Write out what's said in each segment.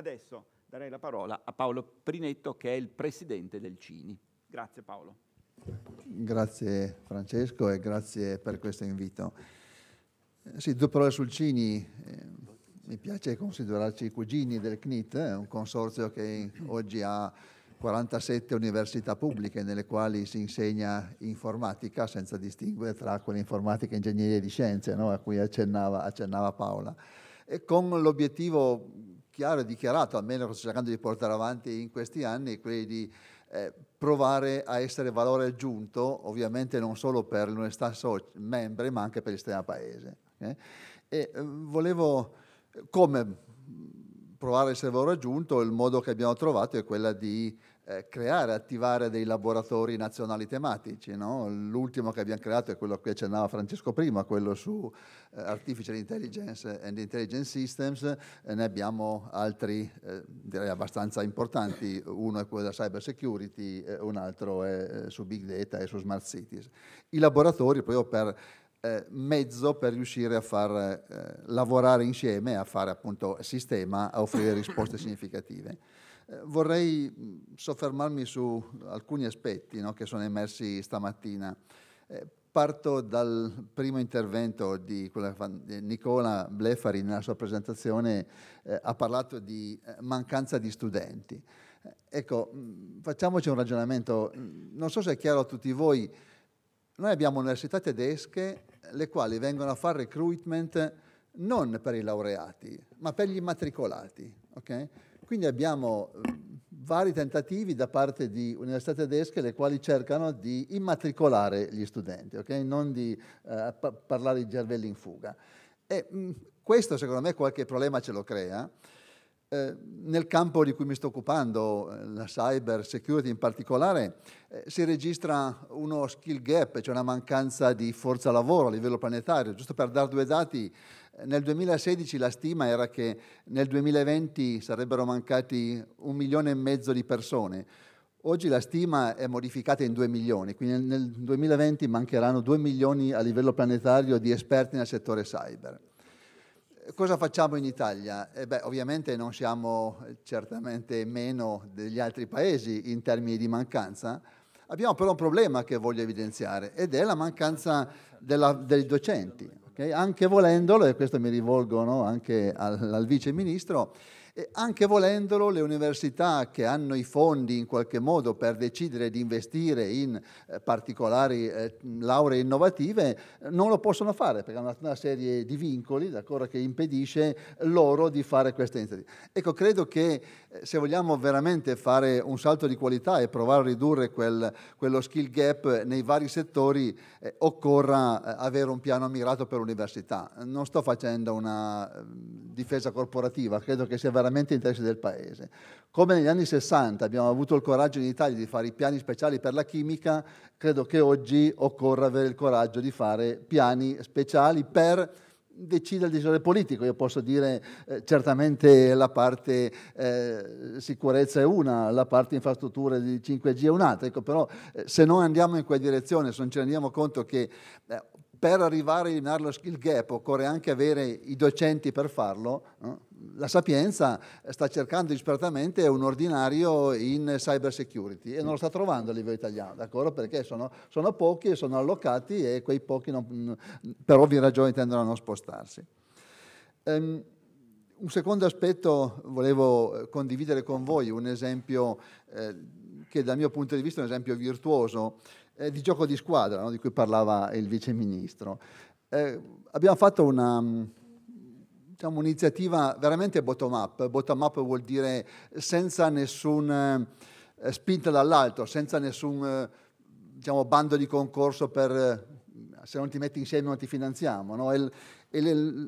Adesso darei la parola a Paolo Prinetto che è il presidente del CINI. Grazie Paolo. Grazie Francesco e grazie per questo invito. Sì, due parole sul CINI. Eh, mi piace considerarci cugini del CNIT, eh, un consorzio che oggi ha 47 università pubbliche nelle quali si insegna informatica senza distinguere tra quell'informatica, ingegneria e di scienze no? a cui accennava, accennava Paola. E con l'obiettivo chiaro e dichiarato, almeno che sto cercando di portare avanti in questi anni, è quello di eh, provare a essere valore aggiunto, ovviamente non solo per l'università so- membre, ma anche per l'esterno paese. Eh? E eh, volevo, come provare a essere valore aggiunto, il modo che abbiamo trovato è quello di eh, creare, attivare dei laboratori nazionali tematici. No? L'ultimo che abbiamo creato è quello a cui accennava Francesco prima, quello su eh, Artificial Intelligence and Intelligence Systems, eh, ne abbiamo altri eh, direi abbastanza importanti, uno è quello della cyber security, un altro è eh, su Big Data e su Smart Cities. I laboratori proprio per mezzo per riuscire a far lavorare insieme, a fare appunto sistema, a offrire risposte significative vorrei mm, soffermarmi su alcuni aspetti no, che sono emersi stamattina. Eh, parto dal primo intervento di eh, Nicola Blefari nella sua presentazione, eh, ha parlato di eh, mancanza di studenti. Ecco, mm, facciamoci un ragionamento, mm, non so se è chiaro a tutti voi, noi abbiamo università tedesche le quali vengono a fare recruitment non per i laureati, ma per gli immatricolati. Okay? quindi abbiamo ehm, vari tentativi da parte di università tedesche le quali cercano di immatricolare gli studenti, okay? non di eh, parlare di cervelli in fuga. E, mh, questo secondo me qualche problema ce lo crea, eh, nel campo di cui mi sto occupando, eh, la cyber security in particolare, eh, si registra uno skill gap, cioè una mancanza di forza lavoro a livello planetario. Giusto per dare due dati, eh, nel 2016 la stima era che nel 2020 sarebbero mancati un milione e mezzo di persone. Oggi la stima è modificata in 2 milioni, quindi nel 2020 mancheranno 2 milioni a livello planetario di esperti nel settore cyber. Cosa facciamo in Italia? Eh beh, ovviamente non siamo eh, certamente meno degli altri paesi in termini di mancanza, abbiamo però un problema che voglio evidenziare ed è la mancanza della, dei docenti. Okay? Anche volendolo, e questo mi rivolgo no, anche al, al vice ministro, e anche volendolo, le università che hanno i fondi in qualche modo per decidere di investire in eh, particolari eh, lauree innovative non lo possono fare perché hanno una serie di vincoli che impedisce loro di fare questa iniziative. Ecco, credo che eh, se vogliamo veramente fare un salto di qualità e provare a ridurre quel, quello skill gap nei vari settori, occorra avere un piano mirato per l'università. Non sto facendo una difesa corporativa, credo che sia veramente veramente interessi del Paese. Come negli anni 60 abbiamo avuto il coraggio in Italia di fare i piani speciali per la chimica, credo che oggi occorra avere il coraggio di fare piani speciali per decidere il decisore politico. Io posso dire eh, certamente la parte eh, sicurezza è una, la parte infrastrutture di 5G è un'altra, ecco, però eh, se non andiamo in quella direzione, se non ci rendiamo conto che eh, per arrivare a eliminare lo skill gap occorre anche avere i docenti per farlo, la Sapienza sta cercando disperatamente un ordinario in cyber security e non lo sta trovando a livello italiano, d'accordo? Perché sono, sono pochi, sono allocati e quei pochi non, per ovvie ragioni tendono a non spostarsi. Um, un secondo aspetto volevo condividere con voi, un esempio eh, che dal mio punto di vista è un esempio virtuoso, eh, di gioco di squadra no? di cui parlava il vice ministro. Eh, abbiamo fatto una, mm, diciamo, un'iniziativa veramente bottom-up. Bottom-up vuol dire senza nessuna eh, eh, spinta dall'alto, senza nessun eh, diciamo, bando di concorso per eh, se non ti metti insieme non ti finanziamo. No? E, e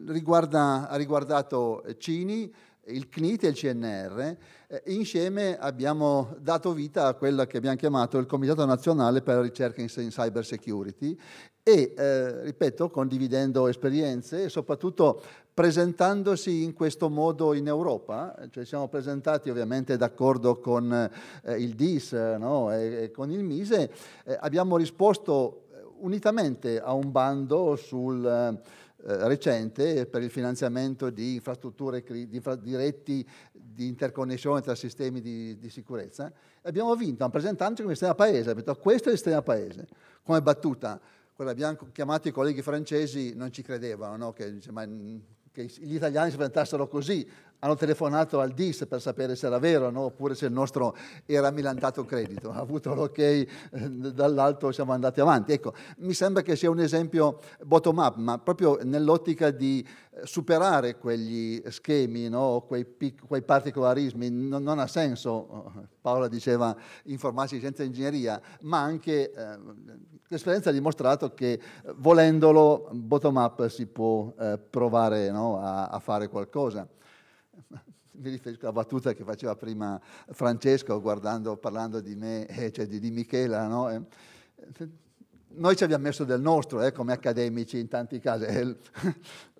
riguarda, ha riguardato Cini, il CNIT e il CNR, eh, insieme abbiamo dato vita a quello che abbiamo chiamato il Comitato Nazionale per la Ricerca in, Cyber Security e, eh, ripeto, condividendo esperienze e soprattutto presentandosi in questo modo in Europa, cioè siamo presentati ovviamente d'accordo con eh, il DIS no? e, e, con il MISE, eh, abbiamo risposto eh, unitamente a un bando sul eh, recente per il finanziamento di infrastrutture di reti di interconnessione tra sistemi di, di sicurezza. Abbiamo vinto, presentandoci come sistema paese, abbiamo detto questo è il sistema paese, come battuta. Quella abbiamo chiamato i colleghi francesi, non ci credevano, no? che, ma, mm, che gli italiani si presentassero così, hanno telefonato al DIS per sapere se era vero no? oppure se il nostro era milantato credito, ha avuto l'ok eh, dall'alto siamo andati avanti. Ecco, mi sembra che sia un esempio bottom up, ma proprio nell'ottica di eh, superare quegli schemi, no? quei, pic- quei, particolarismi, non, non, ha senso, eh, Paola diceva, informarsi di scienza e ingegneria, ma anche... Eh, L'esperienza ha dimostrato che eh, volendolo bottom up si può eh, provare no, a, a, fare qualcosa. Mi riferisco alla battuta che faceva prima Francesco guardando, parlando di me, eh, cioè di, di Michela. No? E, eh, noi ci abbiamo messo del nostro eh, come accademici in tanti casi.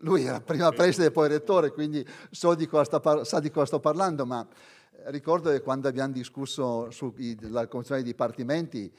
Lui era prima preside e poi rettore, quindi so di cosa sta, sa di cosa sto parlando, ma ricordo che quando abbiamo discusso sulla Commissione dei Dipartimenti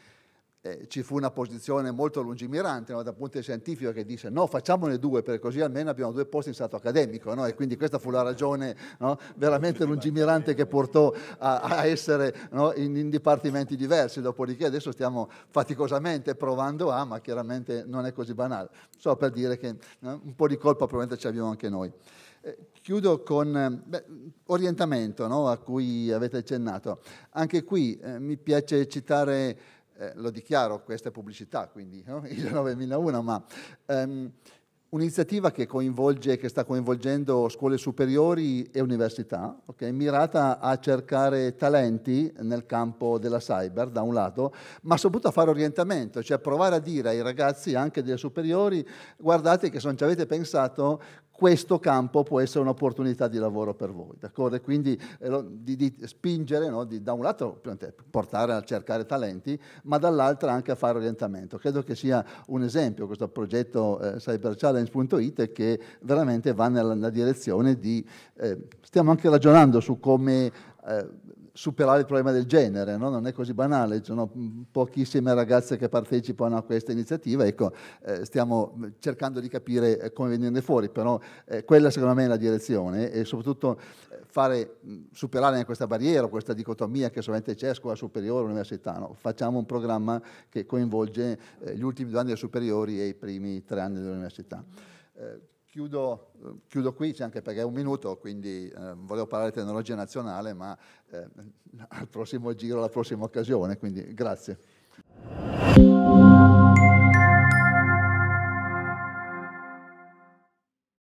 eh, ci fu una posizione molto lungimirante no, dal punto di scientifico che disse no, facciamone due perché così almeno abbiamo due posti in stato accademico no? e quindi questa fu la ragione no, veramente lungimirante che portò a, a essere in, in, dipartimenti diversi, dopodiché adesso stiamo faticosamente provando a, ma chiaramente non è così banale. Solo per dire che un po' di colpa probabilmente ci abbiamo anche noi. Eh, chiudo con beh, orientamento a cui avete accennato. Anche qui eh, mi piace citare eh, lo dichiaro, questa è pubblicità, quindi no? il 9001, ma ehm, Un'iniziativa che coinvolge, che sta coinvolgendo scuole superiori e università, okay, mirata a cercare talenti nel campo della cyber, da un lato, ma soprattutto a fare orientamento, cioè provare a dire ai ragazzi anche delle superiori, guardate che se non ci avete pensato, questo campo può essere un'opportunità di lavoro per voi, d'accordo? E quindi eh, di, di, spingere, no? di, da un lato portare a cercare talenti, ma dall'altro anche a fare orientamento. Credo che sia un esempio questo progetto eh, Cyber Challenge science.it che veramente va nella, nella direzione di... Eh, stiamo anche ragionando su come eh, superare il problema del genere, no? non è così banale, ci sono pochissime ragazze che partecipano a questa iniziativa, ecco, eh, stiamo cercando di capire eh, come venirne fuori, però eh, quella secondo me è la direzione e soprattutto eh, fare, mm, superare questa barriera, questa dicotomia che solamente c'è scuola superiore, università, no? facciamo un programma che coinvolge eh, gli ultimi due anni delle superiori e i primi tre anni dell'università eh, Chiudo, chiudo, qui, anche perché è un minuto, quindi eh, volevo parlare di tecnologia nazionale, ma eh, al prossimo giro, alla prossima occasione, quindi grazie.